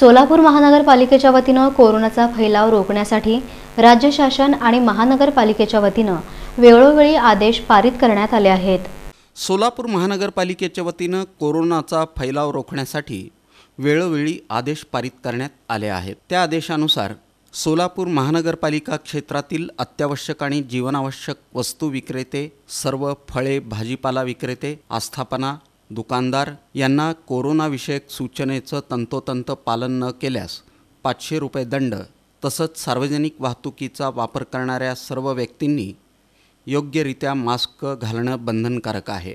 सोलापूर महानगरपालिकेच्या वतीनं कोरोनाचा फैलाव रोखण्यासाठी राज्य शासन आणि महानगरपालिकेच्या वतीनं वेळोवेळी आदेश पारित करण्यात आले आहेत सोलापूर महानगरपालिकेच्या वतीनं कोरोनाचा फैलाव रोखण्यासाठी वेळोवेळी आदेश पारित करण्यात आले आहेत त्या आदेशानुसार सोलापूर महानगरपालिका क्षेत्रातील अत्यावश्यक आणि जीवनावश्यक वस्तू विक्रेते सर्व फळे भाजीपाला विक्रेते आस्थापना दुकानदार यांना कोरोनाविषयक सूचनेचं तंतोतंत पालन न केल्यास पाचशे रुपये दंड तसंच सार्वजनिक वाहतुकीचा वापर करणाऱ्या सर्व व्यक्तींनी योग्यरित्या मास्क घालणं बंधनकारक आहे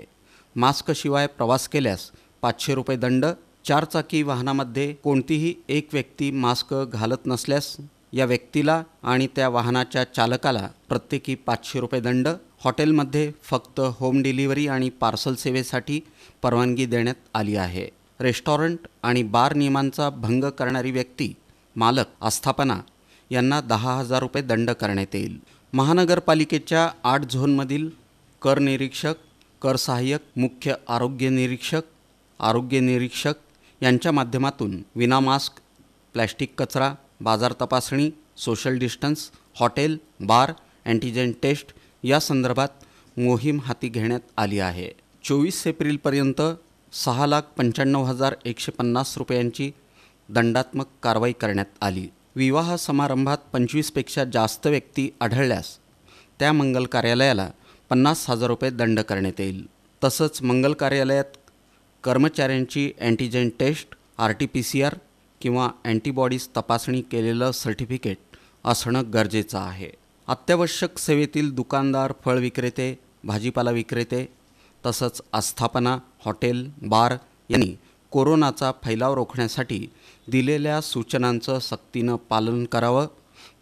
मास्कशिवाय प्रवास केल्यास पाचशे रुपये दंड चारचाकी वाहनामध्ये कोणतीही एक व्यक्ती मास्क घालत नसल्यास या व्यक्तीला आणि त्या वाहनाच्या चालकाला प्रत्येकी पाचशे रुपये दंड हॉटेलमध्ये फक्त होम डिलिव्हरी आणि पार्सल सेवेसाठी परवानगी देण्यात आली आहे रेस्टॉरंट आणि बार नियमांचा भंग करणारी व्यक्ती मालक आस्थापना यांना दहा हजार रुपये दंड करण्यात येईल महानगरपालिकेच्या आठ झोनमधील कर निरीक्षक कर सहाय्यक मुख्य आरोग्य निरीक्षक आरोग्य निरीक्षक यांच्या माध्यमातून विना मास्क प्लॅस्टिक कचरा बाजार तपासणी social distance hotel bar antigen test या संदर्भात मोहीम हाती घेण्यात आली आहे चोवीस एप्रिलपर्यंत सहा लाख पंच्याण्णव हजार एकशे पन्नास रुपयांची दंडात्मक कारवाई करण्यात आली विवाह समारंभात पंचवीसपेक्षा जास्त व्यक्ती आढळल्यास त्या मंगल कार्यालयाला पन्नास हजार रुपये दंड करण्यात येईल तसंच मंगल कार्यालयात कर्मचाऱ्यांची antigen test R T P C R किंवा अँटीबॉडीज तपासणी केलेलं सर्टिफिकेट असणं गरजेचं आहे अत्यावश्यक सेवेतील दुकानदार फळ विक्रेते भाजीपाला विक्रेते तसंच आस्थापना हॉटेल बार यांनी कोरोनाचा फैलाव रोखण्यासाठी दिलेल्या सूचनांचं सक्तीनं पालन करावं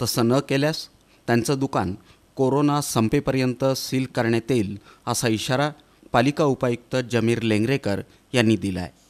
तसं न केल्यास त्यांचं दुकान कोरोना संपेपर्यंत सील करण्यात येईल असा इशारा पालिका उपायुक्त जमीर लेंगरेकर यांनी दिला आहे